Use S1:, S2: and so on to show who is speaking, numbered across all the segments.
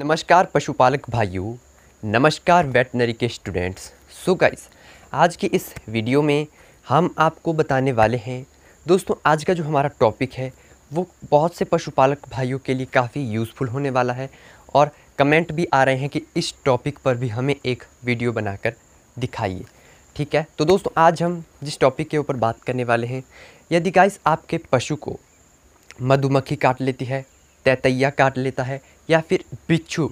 S1: नमस्कार पशुपालक भाइयों नमस्कार वेटनरी के स्टूडेंट्स सो गाइस आज की इस वीडियो में हम आपको बताने वाले हैं दोस्तों आज का जो हमारा टॉपिक है वो बहुत से पशुपालक भाइयों के लिए काफ़ी यूज़फुल होने वाला है और कमेंट भी आ रहे हैं कि इस टॉपिक पर भी हमें एक वीडियो बनाकर दिखाइए ठीक है तो दोस्तों आज हम जिस टॉपिक के ऊपर बात करने वाले हैं यदि गाइस आपके पशु को मधुमक्खी काट लेती है तैतैया काट लेता है या फिर बिच्छू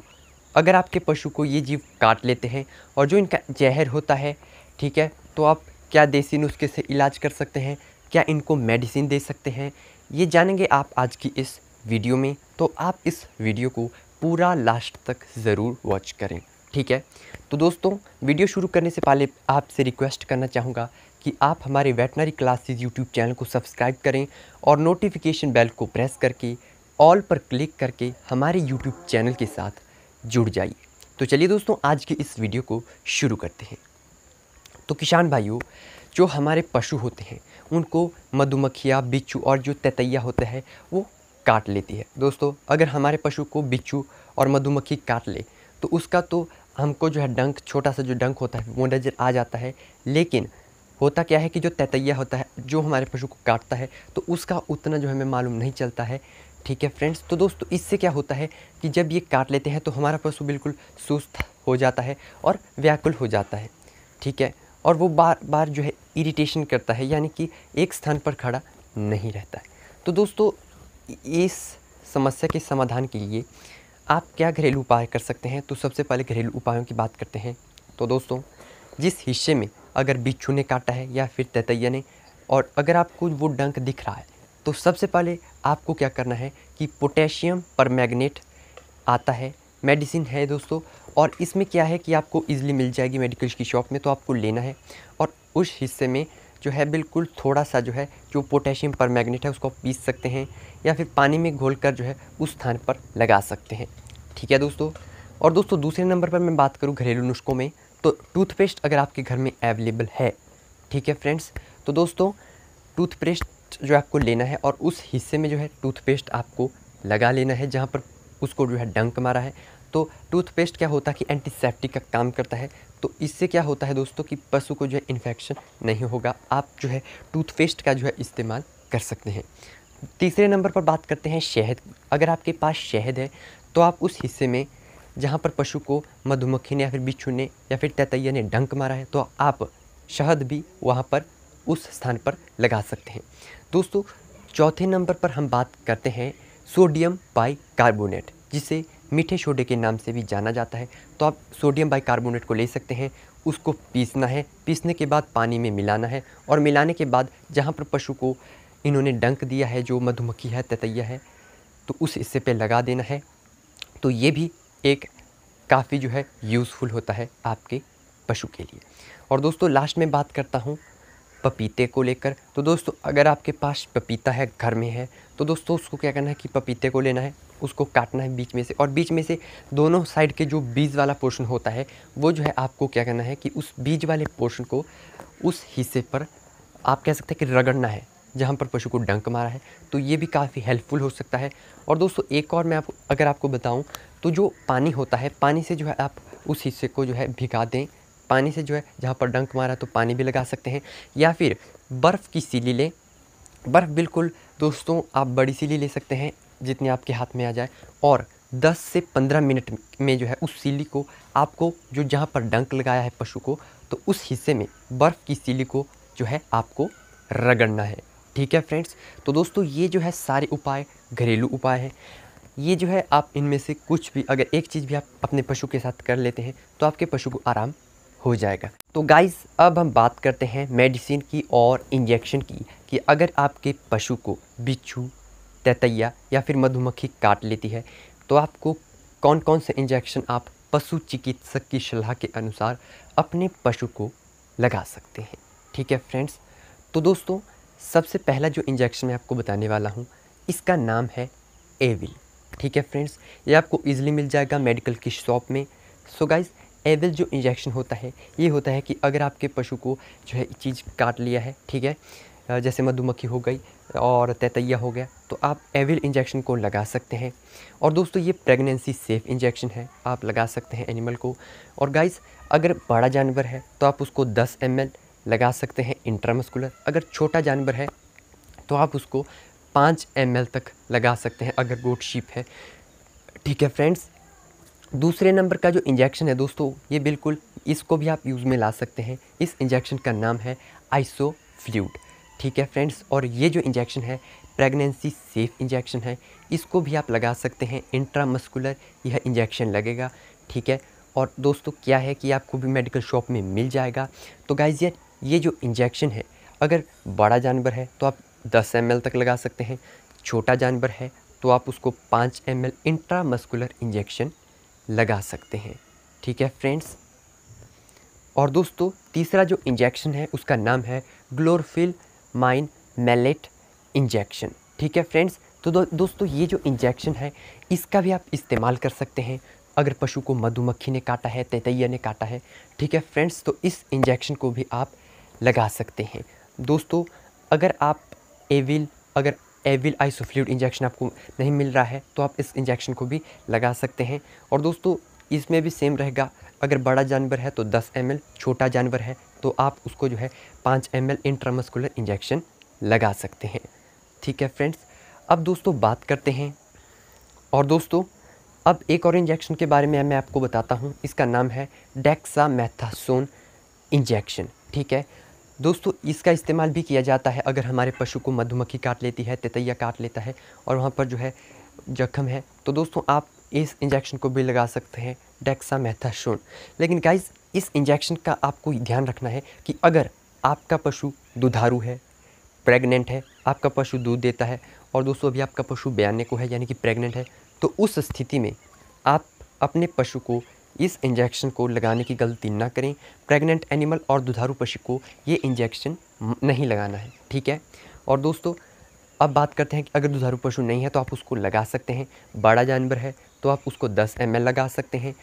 S1: अगर आपके पशु को ये जीव काट लेते हैं और जो इनका जहर होता है ठीक है तो आप क्या देसी नुस्खे से इलाज कर सकते हैं क्या इनको मेडिसिन दे सकते हैं ये जानेंगे आप आज की इस वीडियो में तो आप इस वीडियो को पूरा लास्ट तक ज़रूर वॉच करें ठीक है तो दोस्तों वीडियो शुरू करने से पहले आपसे रिक्वेस्ट करना चाहूँगा कि आप हमारे वेटनरी क्लासेस यूट्यूब चैनल को सब्सक्राइब करें और नोटिफिकेशन बेल को प्रेस करके ऑल पर क्लिक करके हमारे यूट्यूब चैनल के साथ जुड़ जाइए तो चलिए दोस्तों आज की इस वीडियो को शुरू करते हैं तो किसान भाइयों जो हमारे पशु होते हैं उनको मधुमक्खियाँ बिच्छू और जो ततैया होता है वो काट लेती है दोस्तों अगर हमारे पशु को बिच्छू और मधुमक्खी काट ले तो उसका तो हमको जो है डंक छोटा सा जो डंक होता है वो नज़र आ जाता है लेकिन होता क्या है कि जो ततैया होता है जो हमारे पशु को काटता है तो उसका उतना जो हमें मालूम नहीं चलता है ठीक है फ्रेंड्स तो दोस्तों इससे क्या होता है कि जब ये काट लेते हैं तो हमारा पशु बिल्कुल सुस्त हो जाता है और व्याकुल हो जाता है ठीक है और वो बार बार जो है इरिटेशन करता है यानी कि एक स्थान पर खड़ा नहीं रहता है तो दोस्तों इस समस्या के समाधान के लिए आप क्या घरेलू उपाय कर सकते हैं तो सबसे पहले घरेलू उपायों की बात करते हैं तो दोस्तों जिस हिस्से में अगर बिच्छू ने काटा है या फिर तैतैया ने और अगर आपको वो डंक दिख रहा है तो सबसे पहले आपको क्या करना है कि पोटेशियम पर आता है मेडिसिन है दोस्तों और इसमें क्या है कि आपको ईजिली मिल जाएगी मेडिकल की शॉप में तो आपको लेना है और उस हिस्से में जो है बिल्कुल थोड़ा सा जो है जो पोटेशियम पर मैगनेट है उसको पीस सकते हैं या फिर पानी में घोल कर जो है उस स्थान पर लगा सकते हैं ठीक है दोस्तों और दोस्तों दूसरे नंबर पर मैं बात करूँ घरेलू नुस्खों में तो टूथपेस्ट अगर आपके घर में अवेलेबल है ठीक है फ्रेंड्स तो दोस्तों टूथपेस्ट जो आपको लेना है और उस हिस्से में जो है टूथपेस्ट आपको लगा लेना है जहाँ पर उसको जो है डंक मारा है तो टूथपेस्ट क्या होता है कि एंटीसेप्टिक का काम करता है तो इससे क्या होता है दोस्तों कि पशु को जो है इन्फेक्शन नहीं होगा आप जो है टूथपेस्ट का जो है इस्तेमाल कर सकते हैं तीसरे नंबर पर बात करते हैं शहद अगर आपके पास शहद है तो आप उस हिस्से में जहाँ पर पशु को मधुमक्खी ने या फिर बिच्छू ने या फिर तैतैया ने डंक मारा है तो आप शहद भी वहाँ पर उस स्थान पर लगा सकते हैं दोस्तों चौथे नंबर पर हम बात करते हैं सोडियम बाई कार्बोनेट जिसे मीठे सोडे के नाम से भी जाना जाता है तो आप सोडियम बाई कार्बोनेट को ले सकते हैं उसको पीसना है पीसने के बाद पानी में मिलाना है और मिलाने के बाद जहाँ पर पशु को इन्होंने डंक दिया है जो मधुमक्खी है ततैया है तो उस हिस्से पे लगा देना है तो ये भी एक काफ़ी जो है यूज़फुल होता है आपके पशु के लिए और दोस्तों लास्ट में बात करता हूँ पपीते को लेकर तो दोस्तों अगर आपके पास पपीता है घर में है तो दोस्तों उसको क्या करना है कि पपीते को लेना है उसको काटना है बीच में से और बीच में से दोनों साइड के जो बीज वाला पोर्शन होता है वो जो है आपको क्या करना है कि उस बीज वाले पोर्शन को उस हिस्से पर आप कह सकते हैं कि रगड़ना है जहाँ पर पशु को डंक मारा है तो ये भी काफ़ी हेल्पफुल हो सकता है और दोस्तों एक और मैं आप अगर आपको बताऊँ तो जो पानी होता है पानी से जो है आप उस हिस्से को जो है भिगा दें पानी से जो है जहाँ पर डंक मारा तो पानी भी लगा सकते हैं या फिर बर्फ़ की सीली लें बर्फ़ बिल्कुल दोस्तों आप बड़ी सीली ले सकते हैं जितनी आपके हाथ में आ जाए और 10 से 15 मिनट में जो है उस सीली को आपको जो जहाँ पर डंक लगाया है पशु को तो उस हिस्से में बर्फ़ की सीली को जो है आपको रगड़ना है ठीक है फ्रेंड्स तो दोस्तों ये जो है सारे उपाय घरेलू उपाय हैं ये जो है आप इनमें से कुछ भी अगर एक चीज़ भी आप अपने पशु के साथ कर लेते हैं तो आपके पशु को आराम हो जाएगा तो गाइस अब हम बात करते हैं मेडिसिन की और इंजेक्शन की कि अगर आपके पशु को बिच्छू ततैया या फिर मधुमक्खी काट लेती है तो आपको कौन कौन से इंजेक्शन आप पशु चिकित्सक की सलाह के अनुसार अपने पशु को लगा सकते हैं ठीक है फ्रेंड्स तो दोस्तों सबसे पहला जो इंजेक्शन मैं आपको बताने वाला हूँ इसका नाम है एविल ठीक है फ्रेंड्स ये आपको इजीली मिल जाएगा मेडिकल की शॉप में सो so एवल जो इंजेक्शन होता है ये होता है कि अगर आपके पशु को जो है चीज़ काट लिया है ठीक है जैसे मधुमक्खी हो गई और तैतैया हो गया तो आप एविल इंजेक्शन को लगा सकते हैं और दोस्तों ये प्रेगनेंसी सेफ इंजेक्शन है आप लगा सकते हैं एनिमल को और गाइस अगर बड़ा जानवर है तो आप उसको 10 एम लगा सकते हैं इंट्रामस्कुलर अगर छोटा जानवर है तो आप उसको पाँच एम तक लगा सकते हैं अगर गोट शीप है ठीक है फ्रेंड्स दूसरे नंबर का जो इंजेक्शन है दोस्तों ये बिल्कुल इसको भी आप यूज़ में ला सकते हैं इस इंजेक्शन का नाम है आइसो फ्लूड ठीक है फ्रेंड्स और ये जो इंजेक्शन है प्रेगनेंसी सेफ इंजेक्शन है इसको भी आप लगा सकते हैं इंट्रामस्कुलर यह इंजेक्शन लगेगा ठीक है और दोस्तों क्या है कि आपको भी मेडिकल शॉप में मिल जाएगा तो गाइज ये ये जो इंजेक्शन है अगर बड़ा जानवर है तो आप 10 एम तक लगा सकते हैं छोटा जानवर है तो आप उसको 5 एम एल इंट्रामस्कुलर इंजेक्शन लगा सकते हैं ठीक है फ्रेंड्स और दोस्तों तीसरा जो इंजेक्शन है उसका नाम है ग्लोरफिल माइन मेलेट इंजेक्शन ठीक है फ्रेंड्स तो दो, दोस्तों ये जो इंजेक्शन है इसका भी आप इस्तेमाल कर सकते हैं अगर पशु को मधुमक्खी ने काटा है तैतैया ने काटा है ठीक है फ्रेंड्स तो इस इंजेक्शन को भी आप लगा सकते हैं दोस्तों अगर आप एविल अगर एविल आइसोफ्लूड इंजेक्शन आपको नहीं मिल रहा है तो आप इस इंजेक्शन को भी लगा सकते हैं और दोस्तों इसमें भी सेम रहेगा अगर बड़ा जानवर है तो 10 एम छोटा जानवर है तो आप उसको जो है 5 एम एल इंट्रामस्कुलर इंजेक्शन लगा सकते हैं ठीक है फ्रेंड्स अब दोस्तों बात करते हैं और दोस्तों अब एक और इंजेक्शन के बारे में मैं आपको बताता हूँ इसका नाम है मैथासोन इंजेक्शन ठीक है दोस्तों इसका इस्तेमाल भी किया जाता है अगर हमारे पशु को मधुमक्खी काट लेती है तितैया काट लेता है और वहाँ पर जो है जख्म है तो दोस्तों आप इस इंजेक्शन को भी लगा सकते हैं डेक्सा शोन लेकिन गाइज इस इंजेक्शन का आपको ध्यान रखना है कि अगर आपका पशु दुधारू है प्रेग्नेंट है आपका पशु दूध देता है और दोस्तों अभी आपका पशु बयाने को है यानी कि प्रेग्नेंट है तो उस स्थिति में आप अपने पशु को इस इंजेक्शन को लगाने की गलती ना करें प्रेग्नेंट एनिमल और दुधारू पशु को ये इंजेक्शन नहीं लगाना है ठीक है और दोस्तों अब बात करते हैं कि अगर दुधारू पशु नहीं है तो आप उसको लगा सकते हैं बड़ा जानवर है तो आप उसको 10 एम लगा सकते हैं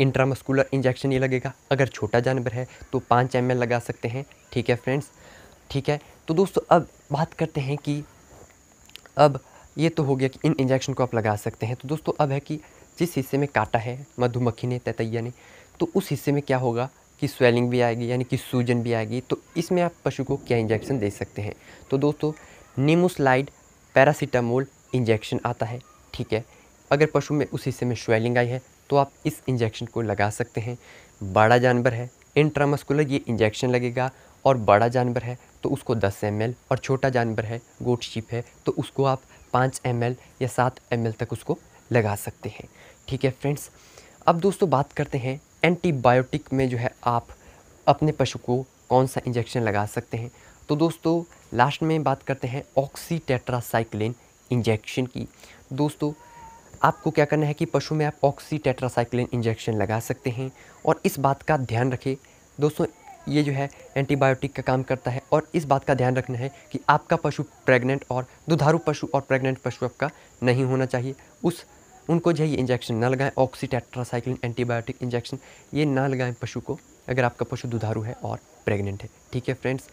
S1: इंट्रामस्कुलर इंजेक्शन ये लगेगा अगर छोटा जानवर है तो 5 एम लगा सकते हैं ठीक है फ्रेंड्स ठीक है तो दोस्तों अब बात करते हैं कि अब ये तो हो गया कि इन इंजेक्शन को आप लगा सकते हैं तो दोस्तों अब है कि जिस हिस्से में काटा है मधुमक्खी ने ततैया ने तो उस हिस्से में क्या होगा कि स्वेलिंग भी आएगी यानी कि सूजन भी आएगी तो इसमें आप पशु को क्या इंजेक्शन दे सकते हैं तो दोस्तों निमोस्लाइड पैरासीटामोल इंजेक्शन आता है ठीक है अगर पशु में उस हिस्से में स्वेलिंग आई है तो आप इस इंजेक्शन को लगा सकते हैं बड़ा जानवर है इंट्रामस्कुलर ये इंजेक्शन लगेगा और बड़ा जानवर है तो उसको 10 एम और छोटा जानवर है गोट शीप है तो उसको आप 5 एम या 7 एम तक उसको लगा सकते हैं ठीक है फ्रेंड्स अब दोस्तों बात करते हैं एंटीबायोटिक में जो है आप अपने पशु को कौन सा इंजेक्शन लगा सकते हैं तो दोस्तों लास्ट में बात करते हैं ऑक्सी टेट्रासाइक्लिन इंजेक्शन की दोस्तों आपको क्या करना है कि पशु में आप ऑक्सी टेट्रासाइक्लिन इंजेक्शन लगा सकते हैं और इस बात का ध्यान रखें दोस्तों ये जो है एंटीबायोटिक का काम करता है और इस बात का ध्यान रखना है कि आपका पशु प्रेग्नेंट और दुधारू पशु और प्रेग्नेंट पशु आपका नहीं होना चाहिए उस उनको जो है ये इंजेक्शन ना लगाएं ऑक्सीटेट्रासाइक्लिन एंटीबायोटिक इंजेक्शन ये ना लगाएं पशु को अगर आपका पशु दुधारू है और प्रेग्नेंट है ठीक है फ्रेंड्स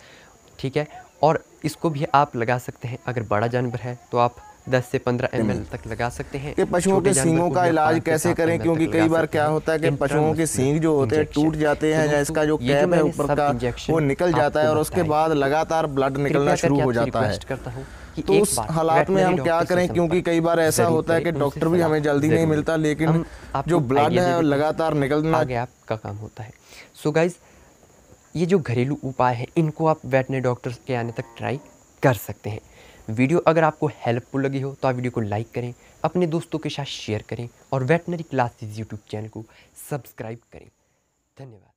S1: ठीक है और इसको भी आप लगा सकते हैं अगर बड़ा जानवर है तो आप 10 से 15 एम तक लगा सकते हैं कि पशुओं के सींगों का इलाज कैसे करें क्योंकि कई बार क्या होता है कि पशुओं के सींग जो होते हैं टूट जाते हैं तो या इसका तो जो कैप है ऊपर का वो निकल जाता है और उसके बाद लगातार ब्लड निकलना शुरू हो जाता है तो उस हालात में हम क्या करें क्योंकि कई बार ऐसा होता है कि डॉक्टर भी हमें जल्दी नहीं मिलता लेकिन जो ब्लड है लगातार निकलना आपका काम होता है सो गाइज ये जो घरेलू उपाय है इनको आप वेटनरी डॉक्टर्स के आने तक ट्राई कर सकते हैं वीडियो अगर आपको हेल्पफुल लगी हो तो आप वीडियो को लाइक करें अपने दोस्तों के साथ शेयर करें और वेटनरी क्लासेज यूट्यूब चैनल को सब्सक्राइब करें धन्यवाद